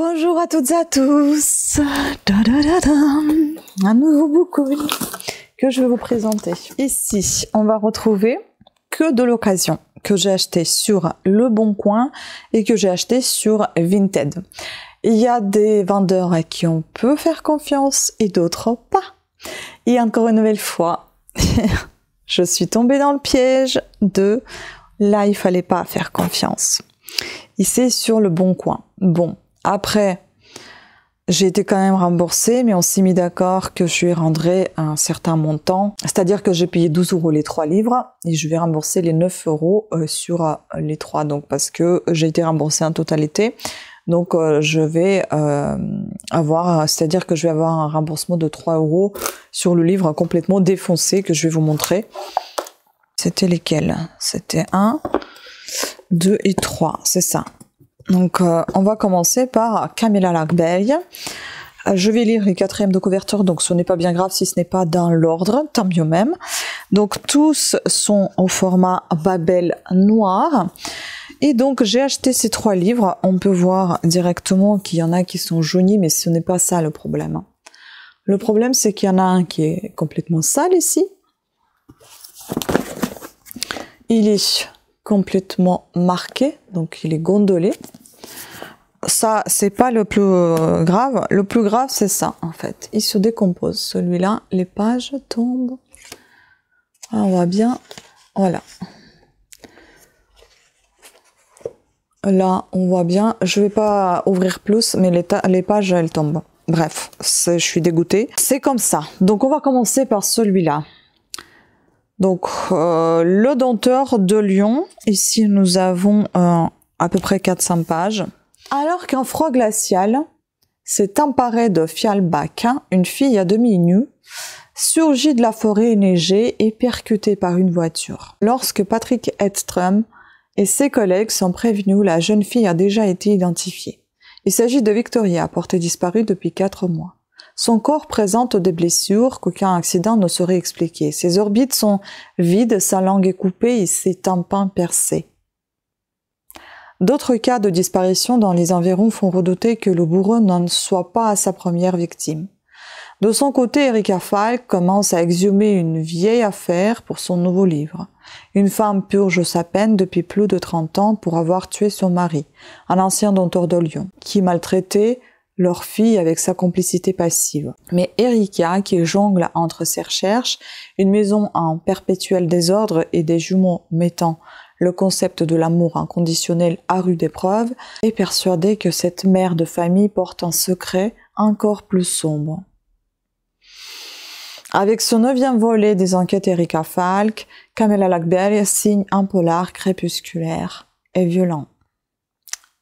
Bonjour à toutes et à tous. Un nouveau boucouille que je vais vous présenter. Ici, on va retrouver que de l'occasion que j'ai acheté sur Le Bon Coin et que j'ai acheté sur Vinted. Il y a des vendeurs à qui on peut faire confiance et d'autres pas. Et encore une nouvelle fois, je suis tombée dans le piège de là, il fallait pas faire confiance. Ici sur le bon coin. Bon, après, j'ai été quand même remboursée, mais on s'est mis d'accord que je lui rendrais un certain montant. C'est-à-dire que j'ai payé 12 euros les 3 livres et je vais rembourser les 9 euros euh, sur euh, les 3. Donc, parce que j'ai été remboursée en totalité. Donc, euh, je vais avoir, c'est-à-dire que je vais avoir un remboursement de 3 euros sur le livre complètement défoncé que je vais vous montrer. C'était lesquels C'était 1, 2 et 3, c'est ça. Donc, euh, on va commencer par Camilla Larbeille. Euh, je vais lire les quatrièmes de couverture, donc ce n'est pas bien grave si ce n'est pas dans l'ordre, tant mieux même. Donc tous sont au format Babel noir. Et donc j'ai acheté ces trois livres. On peut voir directement qu'il y en a qui sont jaunis, mais ce n'est pas ça le problème. Le problème, c'est qu'il y en a un qui est complètement sale ici. Il est complètement marqué, donc il est gondolé ça, c'est pas le plus euh, grave. Le plus grave, c'est ça, en fait. Il se décompose. Celui-là, les pages tombent. Ah, on voit bien. Voilà. Là, on voit bien. Je vais pas ouvrir plus, mais les, pages, elles tombent. Bref, je suis dégoûtée. C'est comme ça. Donc, on va commencer par celui-là. Donc, euh, le denteur de Lyon. Ici, nous avons euh, à peu près 400 pages. Alors qu'un froid glacial s'est emparé de Fialbach, une fille à demi nue, surgit de la forêt neigée et percutée par une voiture. Lorsque Patrick Edstrom et ses collègues sont prévenus, la jeune fille a déjà été identifiée. Il s'agit de Victoria, portée disparue depuis quatre mois. Son corps présente des blessures qu'aucun accident ne saurait expliquer. Ses orbites sont vides, sa langue est coupée et ses tympans percés. D'autres cas de disparition dans les environs font redouter que le bourreau n'en soit pas à sa première victime. De son côté, Erika Falk commence à exhumer une vieille affaire pour son nouveau livre. Une femme purge sa peine depuis plus de 30 ans pour avoir tué son mari, un ancien dompteur de Lyon, qui maltraitait leur fille avec sa complicité passive. Mais Erika, qui jongle entre ses recherches, une maison en perpétuel désordre et des jumeaux mettant le concept de l'amour inconditionnel à rude épreuve, et persuadé que cette mère de famille porte un secret encore plus sombre. Avec son neuvième volet des enquêtes Erika Falk, Camilla Lackberry signe un polar crépusculaire et violent.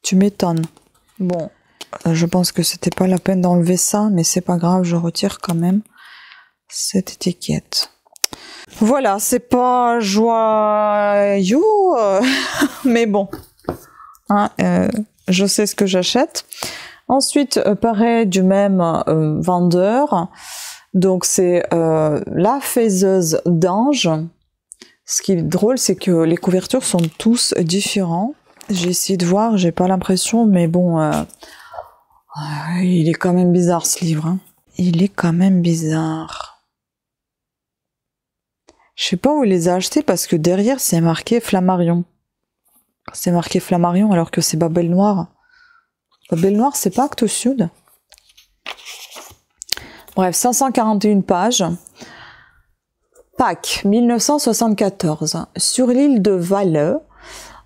Tu m'étonnes. Bon, euh, je pense que c'était pas la peine d'enlever ça, mais c'est pas grave, je retire quand même cette étiquette. Voilà, c'est pas joyeux, mais bon. Hein, euh, je sais ce que j'achète. Ensuite, euh, pareil, du même euh, vendeur. Donc c'est la faiseuse d'ange. Ce qui est drôle, c'est que les couvertures sont tous différents. J'ai essayé de voir, j'ai pas l'impression, mais bon, il est quand même bizarre ce livre. Hein. Il est quand même bizarre. Je sais pas où il les a achetés parce que derrière c'est marqué Flammarion. C'est marqué Flammarion alors que c'est Babel Noir. Babel Noir, c'est pas au Sud. Bref, 541 pages. Pâques 1974. Sur l'île de Valeux,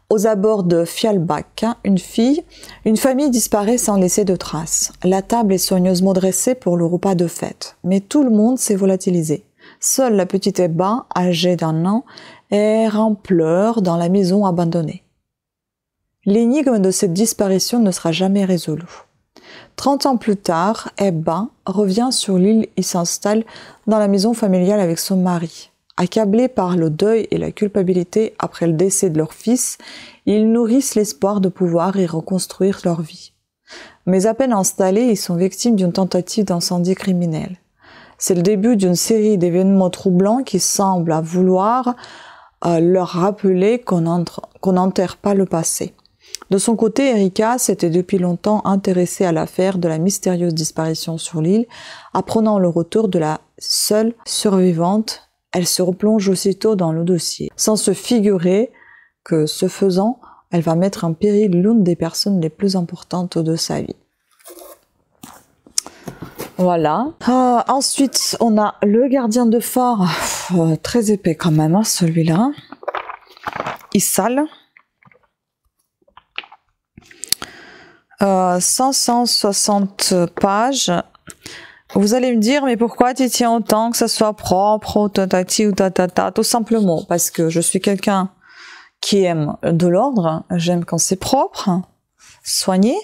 aux abords de Fialbach, une fille, une famille disparaît sans laisser de traces. La table est soigneusement dressée pour le repas de fête, mais tout le monde s'est volatilisé. Seule la petite Ebba, âgée d'un an, erre en pleurs dans la maison abandonnée. L'énigme de cette disparition ne sera jamais résolue. Trente ans plus tard, Ebba revient sur l'île et s'installe dans la maison familiale avec son mari. Accablés par le deuil et la culpabilité après le décès de leur fils, ils nourrissent l'espoir de pouvoir y reconstruire leur vie. Mais à peine installés, ils sont victimes d'une tentative d'incendie criminel. C'est le début d'une série d'événements troublants qui semblent à vouloir euh, leur rappeler qu'on qu'on n'enterre pas le passé. De son côté, Erika s'était depuis longtemps intéressée à l'affaire de la mystérieuse disparition sur l'île, apprenant le retour de la seule survivante. Elle se replonge aussitôt dans le dossier, sans se figurer que, ce faisant, elle va mettre en péril l'une des personnes les plus importantes de sa vie. Voilà. Euh, ensuite, on a le gardien de phare. Euh, très épais quand même, hein, celui-là. Il sale. Euh, 560 pages. Vous allez me dire, mais pourquoi tu tiens autant que ça soit propre, ou tatati ou Tout simplement parce que je suis quelqu'un qui aime de l'ordre, j'aime quand c'est propre, soigné.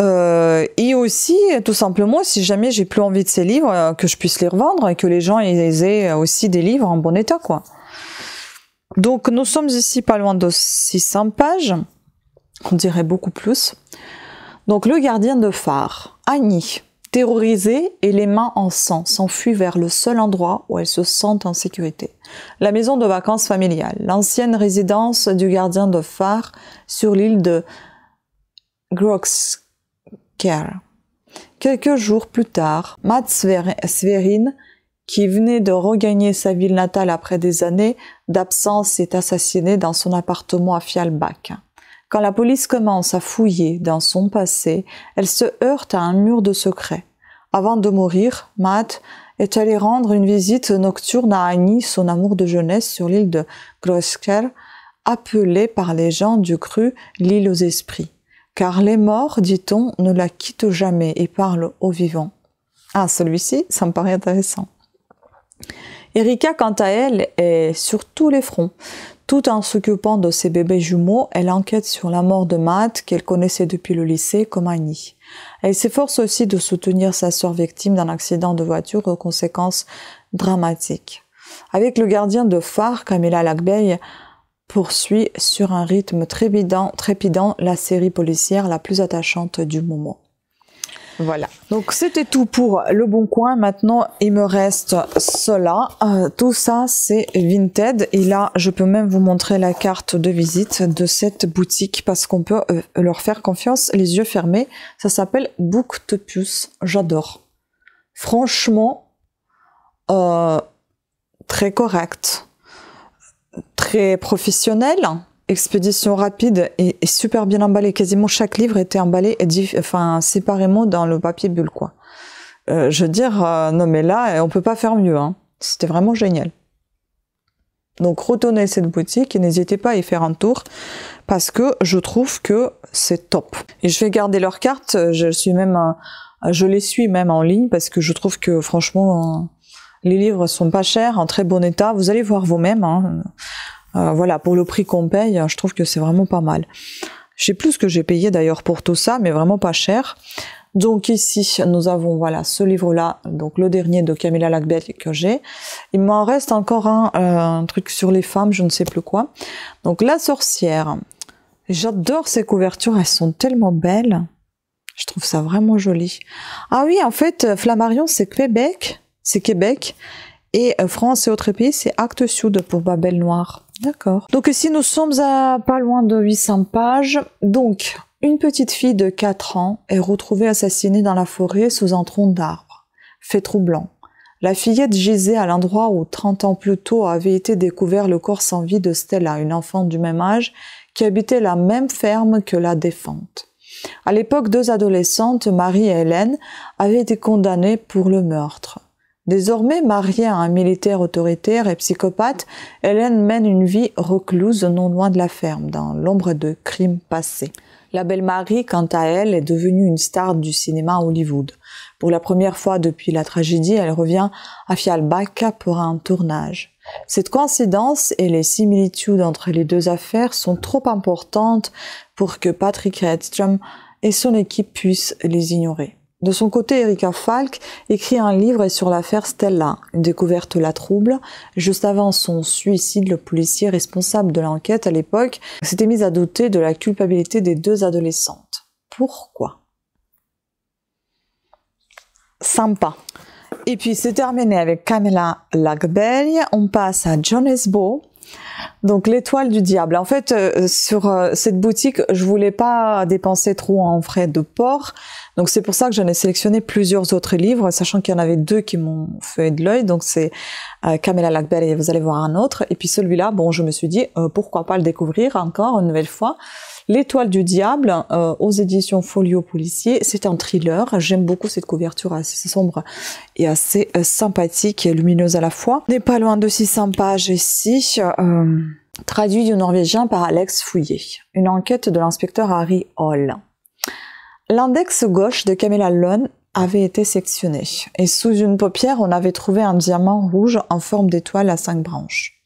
Euh, et aussi, tout simplement, si jamais j'ai plus envie de ces livres, euh, que je puisse les revendre et que les gens aient aussi des livres en bon état, quoi. Donc, nous sommes ici pas loin de 600 pages. On dirait beaucoup plus. Donc, le gardien de phare, Annie, terrorisée et les mains en sang, s'enfuit vers le seul endroit où elle se sent en sécurité. La maison de vacances familiale, l'ancienne résidence du gardien de phare sur l'île de Grox Quelques jours plus tard, Matt Sverin, qui venait de regagner sa ville natale après des années d'absence, est assassiné dans son appartement à Fialbach. Quand la police commence à fouiller dans son passé, elle se heurte à un mur de secrets. Avant de mourir, Matt est allé rendre une visite nocturne à Annie, son amour de jeunesse, sur l'île de Grosker, appelée par les gens du cru l'île aux esprits car les morts, dit-on, ne la quittent jamais et parlent aux vivants. Ah, celui-ci, ça me paraît intéressant. Erika, quant à elle, est sur tous les fronts. Tout en s'occupant de ses bébés jumeaux, elle enquête sur la mort de Matt, qu'elle connaissait depuis le lycée, comme Annie. Elle s'efforce aussi de soutenir sa sœur victime d'un accident de voiture aux conséquences dramatiques. Avec le gardien de phare, Camilla Lagbeille, poursuit sur un rythme trépidant, trépidant la série policière la plus attachante du moment. Voilà. Donc c'était tout pour le bon coin. Maintenant, il me reste cela. Euh, tout ça, c'est Vinted. Et là, je peux même vous montrer la carte de visite de cette boutique parce qu'on peut euh, leur faire confiance les yeux fermés. Ça s'appelle Booktopus. J'adore. Franchement, euh, très correct très professionnel. Expédition rapide et, super bien emballé. Quasiment chaque livre était emballé enfin séparément dans le papier bulle quoi. Euh, je veux dire, euh, non mais là, on peut pas faire mieux. Hein. C'était vraiment génial. Donc retournez cette boutique et n'hésitez pas à y faire un tour parce que je trouve que c'est top. Et je vais garder leurs cartes. Je suis même, je les suis même en ligne parce que je trouve que franchement les livres sont pas chers, en très bon état. Vous allez voir vous-même. Hein. Euh, voilà, pour le prix qu'on paye, je trouve que c'est vraiment pas mal. Je sais plus ce que j'ai payé d'ailleurs pour tout ça, mais vraiment pas cher. Donc ici, nous avons voilà ce livre-là, donc le dernier de Camilla Lacbeth que j'ai. Il m'en reste encore un, euh, un truc sur les femmes, je ne sais plus quoi. Donc La sorcière. J'adore ces couvertures, elles sont tellement belles. Je trouve ça vraiment joli. Ah oui, en fait, Flammarion, c'est Québec c'est Québec. Et euh, France et autres pays, c'est Actes Sud pour Babel Noir. D'accord. Donc ici, nous sommes à pas loin de 800 pages. Donc, une petite fille de 4 ans est retrouvée assassinée dans la forêt sous un tronc d'arbre. Fait troublant. La fillette gisait à l'endroit où 30 ans plus tôt avait été découvert le corps sans vie de Stella, une enfant du même âge qui habitait la même ferme que la défunte. À l'époque, deux adolescentes, Marie et Hélène, avaient été condamnées pour le meurtre. Désormais mariée à un militaire autoritaire et psychopathe, Hélène mène une vie recluse non loin de la ferme, dans l'ombre de crimes passés. La belle Marie, quant à elle, est devenue une star du cinéma à Hollywood. Pour la première fois depuis la tragédie, elle revient à Fialbaca pour un tournage. Cette coïncidence et les similitudes entre les deux affaires sont trop importantes pour que Patrick Redstrom et son équipe puissent les ignorer. De son côté, Erika Falk écrit un livre sur l'affaire Stella, une découverte la trouble. Juste avant son suicide, le policier responsable de l'enquête à l'époque s'était mis à douter de la culpabilité des deux adolescentes. Pourquoi Sympa. Et puis c'est terminé avec Camilla Lagbelle. On passe à Esbo. Donc l'étoile du diable. En fait, euh, sur euh, cette boutique, je voulais pas dépenser trop en frais de port. Donc c'est pour ça que j'en ai sélectionné plusieurs autres livres, sachant qu'il y en avait deux qui m'ont fait de l'œil. Donc c'est euh, Camilla et vous allez voir un autre. Et puis celui-là, bon, je me suis dit euh, pourquoi pas le découvrir encore une nouvelle fois. L'étoile du diable aux éditions Folio Policier. C'est un thriller. J'aime beaucoup cette couverture assez sombre et assez sympathique et lumineuse à la fois. n'est pas loin de 600 pages ici traduit du norvégien par Alex Fouillé, une enquête de l'inspecteur Harry Hall. L'index gauche de Camilla Lone avait été sectionné, et sous une paupière, on avait trouvé un diamant rouge en forme d'étoile à cinq branches.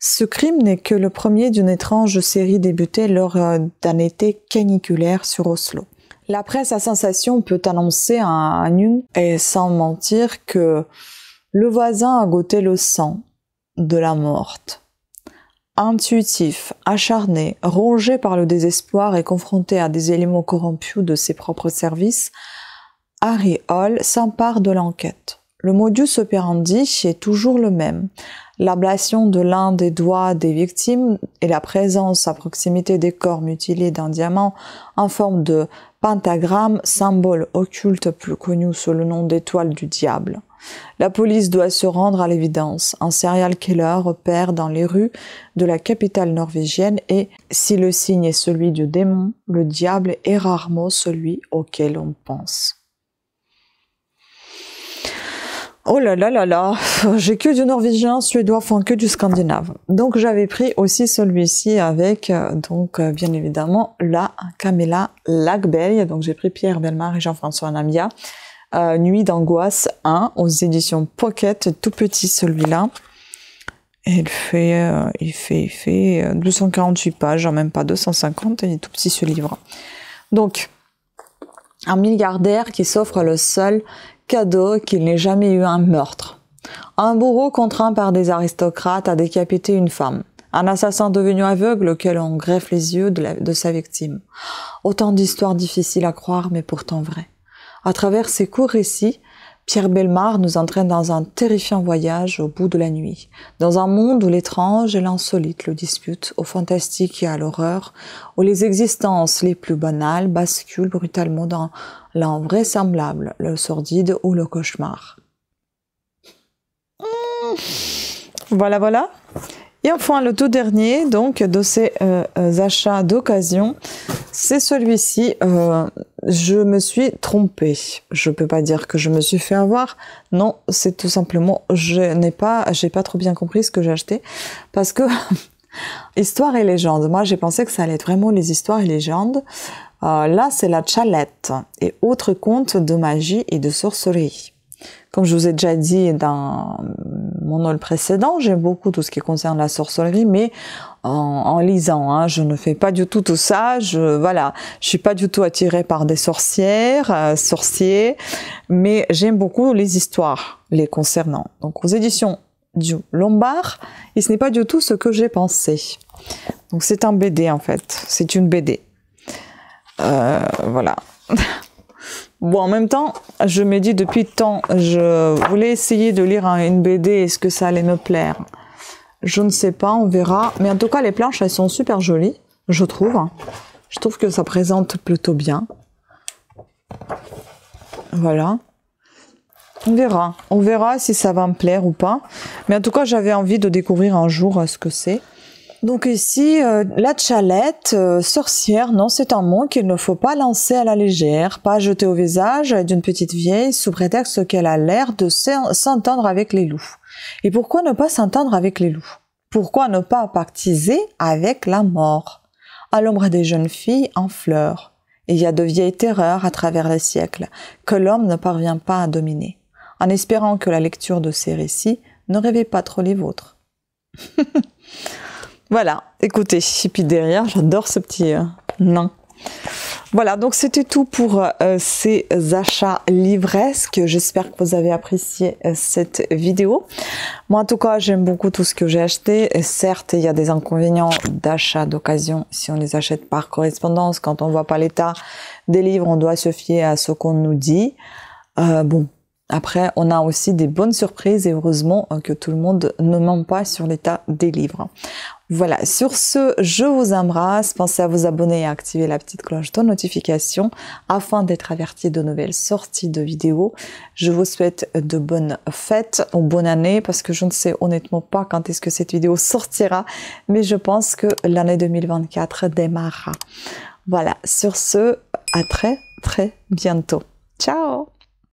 Ce crime n'est que le premier d'une étrange série débutée lors euh, d'un été caniculaire sur Oslo. La presse à sensation peut annoncer à un et sans mentir que le voisin a goûté le sang de la morte intuitif, acharné, rongé par le désespoir et confronté à des éléments corrompus de ses propres services, Harry Hall s'empare de l'enquête. Le modus operandi est toujours le même. L'ablation de l'un des doigts des victimes et la présence à proximité des corps mutilés d'un diamant en forme de pentagramme, symbole occulte plus connu sous le nom d'étoile du diable. La police doit se rendre à l'évidence. Un serial killer opère dans les rues de la capitale norvégienne et, si le signe est celui du démon, le diable est rarement celui auquel on pense. Oh là là là là, j'ai que du norvégien, suédois, font que du scandinave. Donc j'avais pris aussi celui-ci avec, euh, donc euh, bien évidemment, la Camilla Lagberg. Donc j'ai pris Pierre Belmar et Jean-François Namia. Nuit d'angoisse 1 aux éditions Pocket, tout petit celui-là. Euh, il fait, il fait, fait euh, 248 pages, hein, même pas 250, et il est tout petit ce livre. Donc, un milliardaire qui s'offre le seul cadeau qu'il n'ait jamais eu un meurtre. Un bourreau contraint par des aristocrates à décapiter une femme. Un assassin devenu aveugle auquel on greffe les yeux de sa victime. Autant d'histoires difficiles à croire mais pourtant vraies. À travers ces courts récits, Pierre Bellemare nous entraîne dans un terrifiant voyage au bout de la nuit, dans un monde où l'étrange et l'insolite le disputent, au fantastique et à l'horreur, où les existences les plus banales basculent brutalement dans l'invraisemblable, le sordide ou le cauchemar. Mmh. Voilà, voilà. Et enfin, le tout dernier, donc, de ces euh, achats d'occasion, c'est celui-ci. Euh, je me suis trompée. Je peux pas dire que je me suis fait avoir. Non, c'est tout simplement, je n'ai pas, j'ai pas trop bien compris ce que j'ai acheté. Parce que, histoire et légende. Moi, j'ai pensé que ça allait être vraiment les histoires et légendes. Euh, là, c'est la chalette et autres contes de magie et de sorcellerie. Comme je vous ai déjà dit dans mon hall précédent, j'aime beaucoup tout ce qui concerne la sorcellerie, mais en, lisant, hein, je ne fais pas du tout tout ça. Je voilà, je suis pas du tout attirée par des sorcières, euh, sorciers, mais j'aime beaucoup les histoires les concernant. Donc aux éditions du Lombard, et ce n'est pas du tout ce que j'ai pensé. Donc c'est un BD en fait, c'est une BD. Euh, voilà. Bon, en même temps, je me dis depuis tant, je voulais essayer de lire une BD, est-ce que ça allait me plaire Je ne sais pas, on verra. Mais en tout cas, les planches, elles sont super jolies, je trouve. Je trouve que ça présente plutôt bien. Voilà. On verra. On verra si ça va me plaire ou pas. Mais en tout cas, j'avais envie de découvrir un jour euh, ce que c'est. Donc ici, euh, la chalette, euh, sorcière, non, c'est un mot qu'il ne faut pas lancer à la légère, pas jeter au visage d'une petite vieille sous prétexte qu'elle a l'air de s'entendre avec les loups. Et pourquoi ne pas s'entendre avec les loups Pourquoi ne pas pactiser avec la mort À l'ombre des jeunes filles en fleurs. Il y a de vieilles terreurs à travers les siècles que l'homme ne parvient pas à dominer, en espérant que la lecture de ces récits ne réveille pas trop les vôtres. Voilà, écoutez, et puis derrière, j'adore ce petit euh, nom. Voilà, donc c'était tout pour euh, ces achats livresques. J'espère que vous avez apprécié euh, cette vidéo. Moi, en tout cas, j'aime beaucoup tout ce que j'ai acheté. certes, il y a des inconvénients d'achat d'occasion si on les achète par correspondance. Quand on ne voit pas l'état des livres, on doit se fier à ce qu'on nous dit. bon, après, on a aussi des bonnes surprises et heureusement hein, que tout le monde ne ment pas sur l'état des livres. Voilà, sur ce, je vous embrasse. Pensez à vous abonner et à activer la petite cloche de notification afin d'être averti de nouvelles sorties de vidéos. Je vous souhaite de bonnes fêtes ou bonne année parce que je ne sais honnêtement pas quand est-ce que cette vidéo sortira, mais je pense que l'année 2024 démarrera. Voilà, sur ce, à très très bientôt. Ciao